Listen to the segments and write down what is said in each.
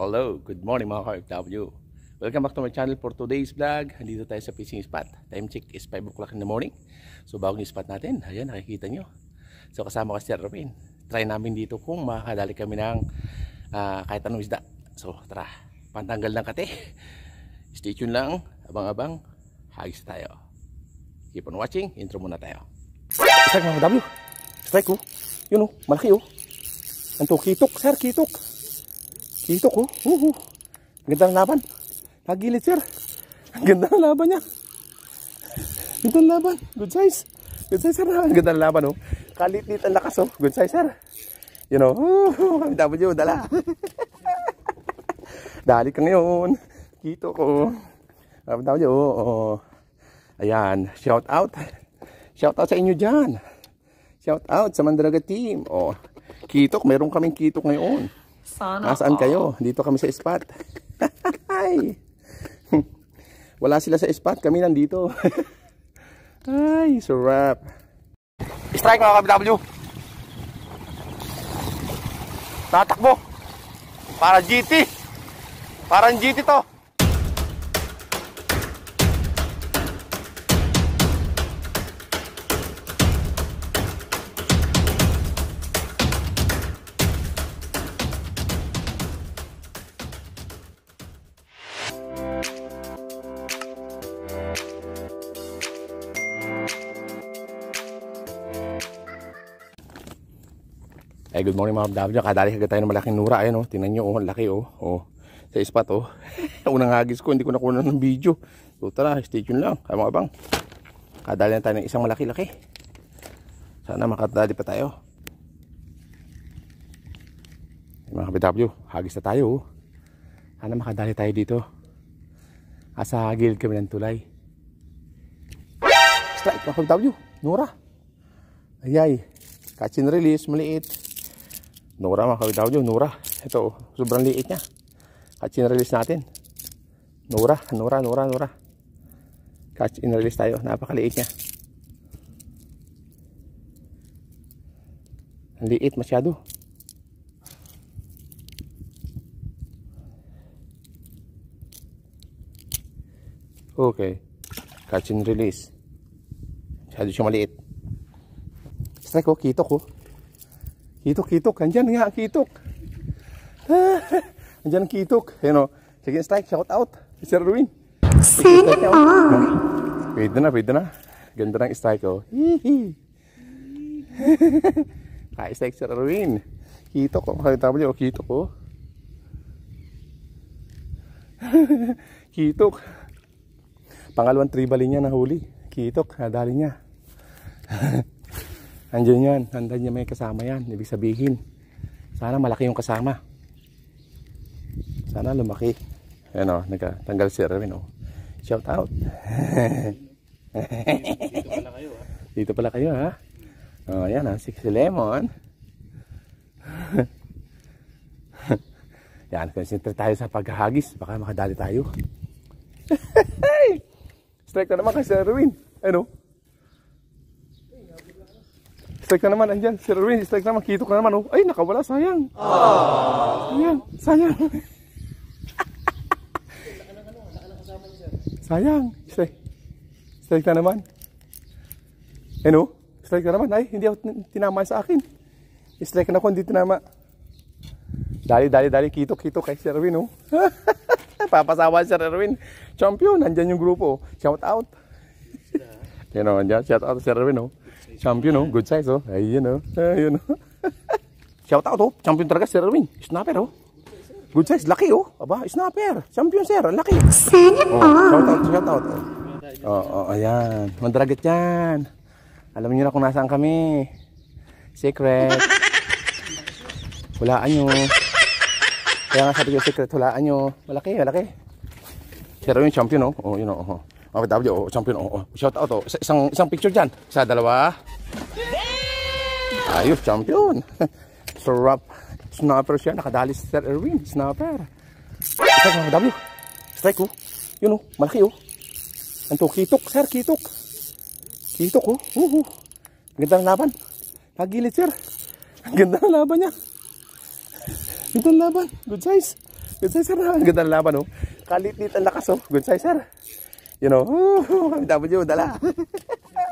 Hello, good morning mga ka-FW. Welcome back to my channel for today's vlog. Dito tayo sa fishing spot. Time check is 5 o'clock in the morning. So bagong spot natin. Ayan, nakikita nyo. So kasama ko si Arvin. Try namin dito kung makakadali kami ng uh, kahit anong isda. So tara, pantanggal ng kate. Stay tuned lang. Abang-abang. Hagis tayo. Keep on watching. Intro muna tayo. Strike mga W. Strike oh. Yun oh, malaki oh. Ang kitok, sir, kitok. Sitok oh. Uh, uh. Ganda ng laban. Pagilid sir. Ang ganda ng laban niya. Ganda ng laban. Good size. Good size sir. Ang ganda ng laban oh. Kalit-lit ang lakas oh. Good size sir. You know. Uh, kami dapat yun. Dala. Dali ka ngayon. Kito ko. Kami yun. Oh, oh. Ayan. Shout out. Shout out sa inyo dyan. Shout out sa Mandraga team. Oh. Kitok. Meron kaming kitok ngayon. Sana Nasaan ka. kayo? Dito kami sa spot. Wala sila sa spot, kami nandito. Ay, sarap. Strike mga KBW. Tatakbo. Para GT. Parang GT to. Ay, eh, good morning mga kabdabdya. Kadali agad tayo ng malaking nura. Ayan o, oh. tingnan nyo. Oh, laki o. Oh. Oh. Sa spot o. Oh. Unang hagis ko, hindi ko nakuha ng video. So tara, stay tuned lang. Kaya mga bang. Kadali na tayo ng isang malaki-laki. Sana makadali pa tayo. Mga kabdabdyo, hagis na tayo o. Oh. Sana makadali tayo dito. Asa gilid kami ng tulay. Strike mga kabdabdyo. Nura. Ayay. Catch and release, maliit. Nura mga kawidaw nyo, Nura. Ito, oh, sobrang liit niya. Catch and release natin. Nura, Nura, Nura, Nura. Catch and release tayo. Napakaliit niya. liit masyado. Okay. Catch and release. Masyado siya maliit. Strike ko, kita ko. Oh. Kitok, kitok. Andyan nga, kitok. Andyan ang kitok. you oh. know. sige, strike, shout out. Sir Ruin. Sing it on. Pwede na, pwede na. Ganda ng strike oh. Hihi. Hi, strike Sir Ruin. Kitok ko. Makakita mo niyo, kitok ko. Oh. kitok. Pangalawang tribali niya na huli. Kitok, nadali niya. Andiyan yun. Andan niya may kasama yan. Ibig sabihin. Sana malaki yung kasama. Sana lumaki. Ayan o. Nagtanggal si Erwin o. Shout out. Dito pala kayo ha. Dito pala kayo ha. O ayan ha. Si Lemon. yan. Concentrate tayo sa paghahagis. Baka makadali tayo. Strike na naman kay Sir Erwin. Ano? Strike na naman, andyan. Si Erwin, strike naman. Kitok na naman. Oh. Ay, nakawala. Sayang. Aww. Sayang. Sayang. sayang. Strike. Strike na naman. Ano? Eh, Strike na naman. Ay, hindi ako tinama sa akin. Strike na ako, hindi tinama. Dali, dali, dali. Kito, kito kay Sir Erwin. Oh. Papasawa si Sir Erwin. Champion, andyan yung grupo. Shout out. you know, andyan. Shout out Sir Erwin. Oh. Champion oh, good size oh. Ayun oh. Ayun oh. Shout out oh. Champion talaga Sir Erwin. Snapper oh. Good size, laki oh. Aba, snapper. Champion sir, ang laki. Sana oh, Shout out, shout out. Oh, oh, ayan. Mandragat yan. Alam niyo na kung nasaan kami. Secret. Hulaan nyo. Kaya nga sabi ko secret, hulaan nyo. Malaki, malaki. Sir Erwin, champion oh. Oh, yun know, oh. OFW, oh, champion. Oh, oh. Shout out oh. isang isang picture diyan. Sa dalawa. Ayos, champion. Sarap. Snapper siya. Nakadali si Sir Erwin. Snapper. Strike mga W. Strike oh. Yun oh. Malaki oh. Anto, kitok. Sir, kitok. Kitok oh. Uh -huh. Ganda ng laban. Pagilid sir. Ganda ng laban niya. Ganda ng laban. Good size. Good size sir. Ganda ng laban oh. Kalit-lit ang lakas oh. Good size sir. You know, ooh, W, dala.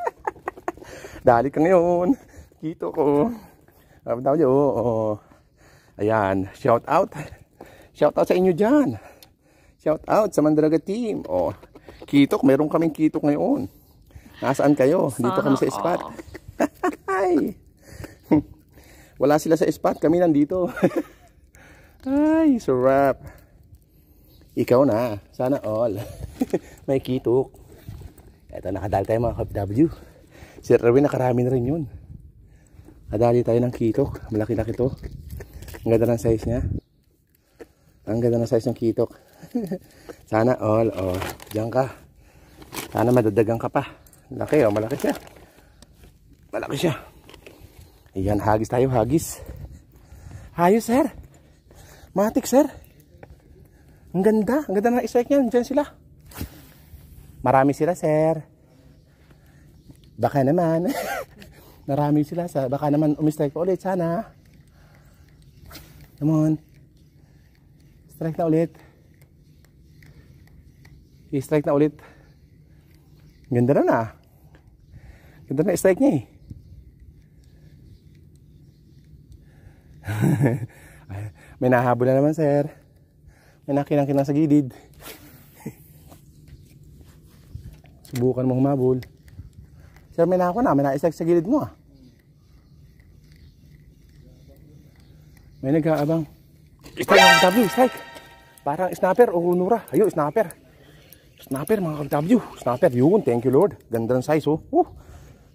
Dali ka ngayon. Kito ko. W, oh. Ayan, shout out. Shout out sa inyo dyan. Shout out sa Mandraga team. Oh, kitok, meron kaming kitok ngayon. Nasaan kayo? Sana Dito kami sa spot. Ay. Wala sila sa spot, kami nandito. Ay, sarap. Ikaw na. Sana all. may kitok. Eto, nakadali tayo mga KFW. Si Erwin, nakarami na rin yun. Nadali tayo ng kitok. Malaki-laki to. Ang ganda ng size niya. Ang ganda ng size ng kitok. Sana all. Oh, Diyan ka. Sana madadagan ka pa. Laki oh. Malaki siya. Malaki siya. Ayan. Hagis tayo. Hagis. hayo sir. Matik sir. Ang ganda. Ang ganda ng strike niya. dyan sila. Marami sila, sir. Baka naman. Marami sila, sir. Baka naman umistrike pa ulit. Sana. Come on. Strike na ulit. I-strike na ulit. Ganda na ah. na. Ganda na strike niya eh. May nahabol na naman sir. May nakinang-kinang sa gilid. Subukan mo humabol. Sir, may nakakuha na. May naisag sa gilid mo ah. May nag-aabang. Strike mga kabtabyo, strike. Parang snapper o nura. Ayun, snapper. Snapper mga kabtabyo. Snapper, yun. Thank you Lord. Ganda ng size oh. oh.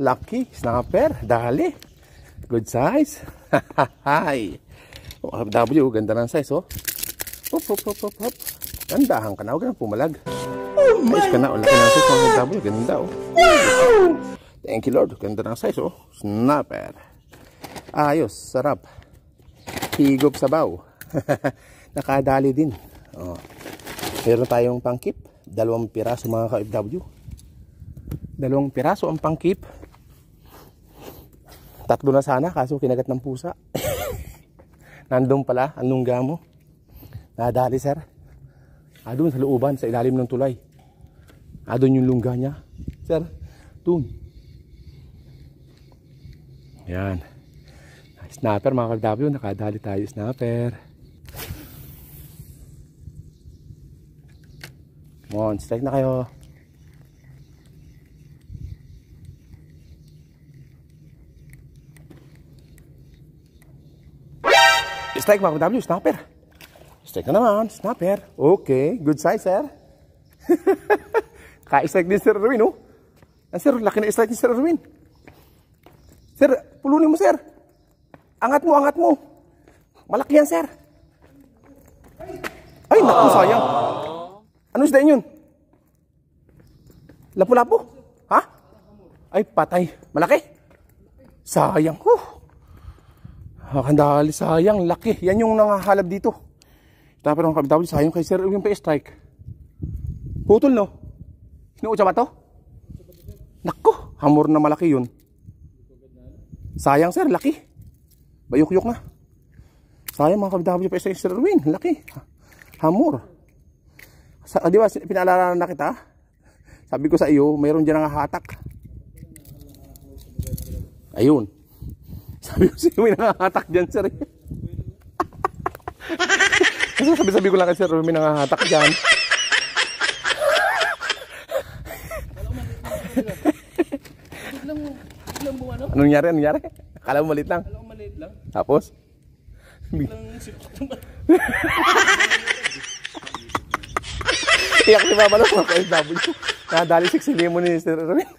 Lucky, snapper, dali. Good size. Hi. oh, ganda ng size oh. Hop, hop, hop, hop, hop. Gandahan ka na. Huwag pumalag. Oh my Guys, kana, laki ng size, mga double, ganda oh. Wow! Thank you Lord, ganda ng size oh. Snapper. Ayos, sarap. Higop sabaw. Nakadali din. Oh. Meron tayong pangkip, dalawang piraso mga ka-FW. Dalawang piraso ang pangkip. Tatlo na sana, kaso kinagat ng pusa. Nandun pala, anong gamo. Nadali sir. Ah, doon sa looban, sa ilalim ng tulay. Ah, doon yung lungga niya. Sir, doon. Ayan. Snapper mga kagdabi, nakadali tayo snapper. Come on, strike na kayo. Strike mga kagdabi, snapper. Strike na naman, snapper. Okay, good size sir. Ka-strike din Sir Erwin, oh. sir, laki na strike ni Sir Erwin. Sir, pulunin mo, sir. Angat mo, angat mo. Malaki yan, sir. Ay, naku, ah. sayang. Ano isda yun? Lapu-lapu? Ha? Ay, patay. Malaki? Sayang. Huh. Kandali, sayang. Laki. Yan yung nangahalab dito. Tapos ng kabitaw, sayang kay Sir Erwin pa strike. Putol, no? Inuutsa ba to? Nako, hamor na malaki yun. Sayang sir, laki. Bayok-yok na. Sayang mga kabitabi pa sa Sir Erwin, laki. Hamor. Sa, ah, di ba, pinaalala na kita? Sabi ko sa iyo, mayroon dyan nga hatak. Ayun. Sabi ko sa iyo, may nangahatak dyan sir. Eh. Kasi sabi-sabi ko lang kay Sir Erwin, may nangahatak dyan. Anong nangyari? Anong nangyari? Akala mo maliit lang? Akala ko maliit lang. Tapos? Iyak si Papa Los, mga OFW. Nadali si Xilimo e ni Sir Erwin.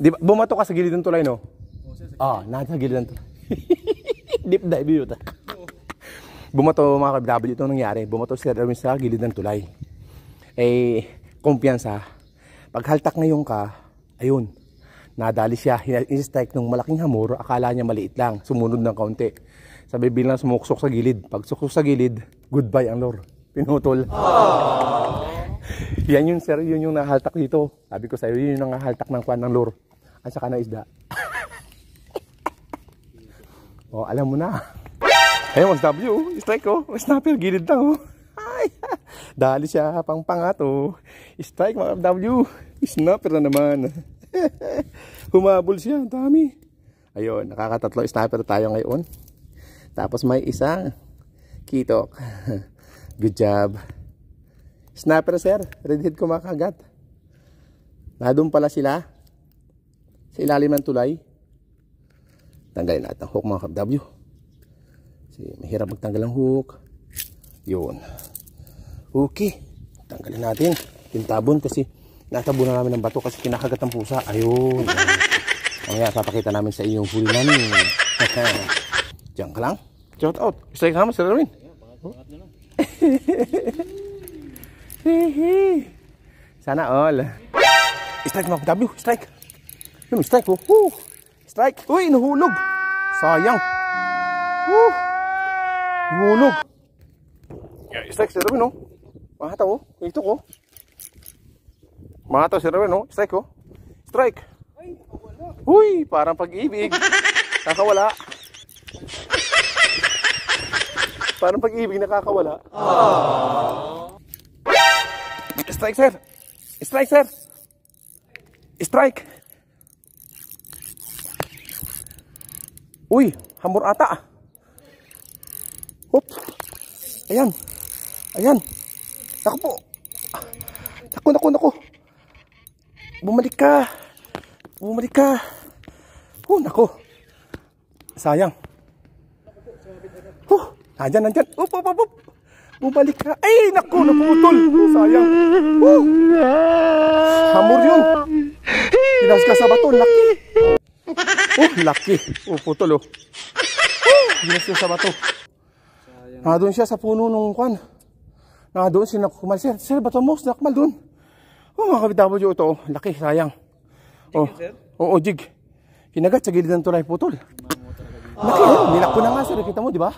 Di ba, bumato ka sa gilid ng tulay, no? Oo, oh, ah, nasa gilid ng tulay. Deep dive yun. Bumato mga ka-W, ito nangyari. Bumato si Erwin sa gilid ng tulay. Eh, kumpiyansa. Paghaltak haltak na yung ka, ayun, Nadali siya, hinain-strike ng malaking hamor, akala niya maliit lang, sumunod ng kaunti. Sabi bilang sumuksok sa gilid. Pag suksok sa gilid, goodbye ang lure. Pinutol. yan yun sir, yun yung nahaltak dito. Sabi ko sa'yo, yun yung nahaltak ng kwan ng lure. At saka na isda. oh, alam mo na. Ayun, SW, strike ko. Oh. Snapper, gilid na oh. Ay, dali siya, pang pangato. Strike mga W. Snapper na naman. Humabol siya, dami. Ayun, nakakatatlo snapper tayo ngayon. Tapos may isang kitok. Good job. Snapper sir, redhead kumakagat. Nadun pala sila sa ilalim ng tulay. Tanggalin natin ang hook mga kapW. Kasi mahirap magtanggal ang hook. Yun. Okay. Tanggalin natin. Yung kasi Natabo na namin ng bato kasi kinakagat ng pusa. Ayun. Mamaya papakita namin sa inyong huli namin. Diyan ka lang. Shout out. Strike naman, Sir Erwin. Sana all. Strike mga W. Strike. Yung strike. Oh. Woo. Strike. Uy, nahulog. Sayang. Woo. Nahulog. Yeah, strike, Sir Erwin. Oh. Mahataw. Oh. Ito ko. Oh. Mata si Raven, no? Oh. Strike, oh. Strike. Ay, nakawala. Uy, parang pag-ibig. Nakawala. parang pag-ibig nakakawala. Aww. Strike, sir. Strike, sir. Strike. Uy, hamor ata. Hop. Ayan. Ayan. Naku po. Naku, naku, naku. Bumalik ka. Bumalik ka. Oh, nako. Sayang. Oh, nandyan, nandyan. Up, up, up, Bumalik ka. Ay, nako, naputol. Oh, sayang. Oh. Hamur yun. Pinas ka sa bato. Laki. Oh, laki. Oh, putol, oh. oh Pinas ka sa bato. Nandun siya sa puno nung kwan. Nandun si Nakmal. Sir, sir, bato mo, si Nakmal dun. Oh, mga kabitaw ito. Oh. Laki, sayang. Oh, oo, oh, jig. Kinagat sa gilid ng tulay, putol. Laki, oh. nilak na nga sir. Kita mo, di ba?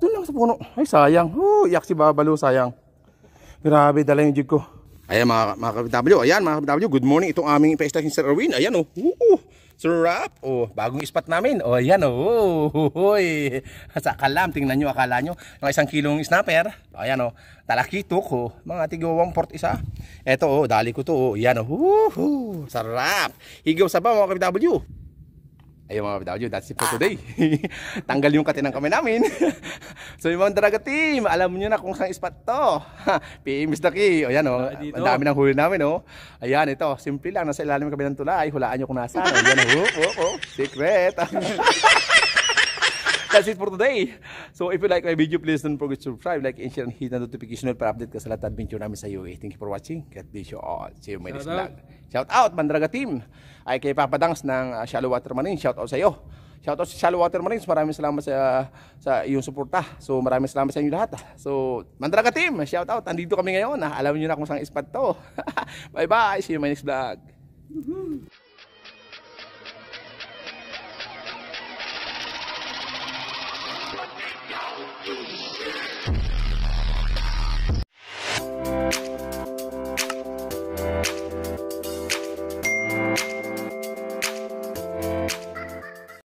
Doon lang sa puno. Ay, sayang. Oh, iyak si Babalo, sayang. Grabe, dala yung jig ko. Ayan mga, mga kabitaw ayan mga kabitaw good morning. Itong aming pesta ni Sir Erwin. Ayan oh. Uh, Surap. Oh, bagong ispat namin. Oh, yan oh. Hoy. Sa kalam tingnan niyo akala niyo yung isang kilong snapper. Oh, yan oh. Talakitok oh. Mga tigo 1/4 isa. Ito oh, dali ko to oh. Yan oh. Sarap. Higaw sa ba mga KW. Ayun mga BW, that's it for ah. today. Tanggal yung katinang kami namin. so yung mga Daraga team, alam niyo na kung saan spot to. PM Mr. Key. O yan o, oh. ang dami ng huli namin o. Oh. Ayan ito, simple lang, nasa ilalim kami ng tulay. Hulaan nyo kung nasa. Ayan o, oh, oh, oh, secret. That's it for today. So if you like my video, please don't forget to subscribe, like, and share, and hit the notification bell para update ka sa lahat ng video namin sa UA. Eh. Thank you for watching. God bless you all. See you in my next vlog. Shout out, Mandraga Team. Ay kay Papa Dangs ng uh, Shallow Water Manin. Shout out sa iyo. Shout out sa Shallow Water Marines. Maraming salamat sa, sa iyong suporta. So maraming salamat sa inyo lahat. So Mandraga Team, shout out. Andito kami ngayon. Ah. Alam niyo na kung saan spot to. Bye-bye. See you in my next vlog.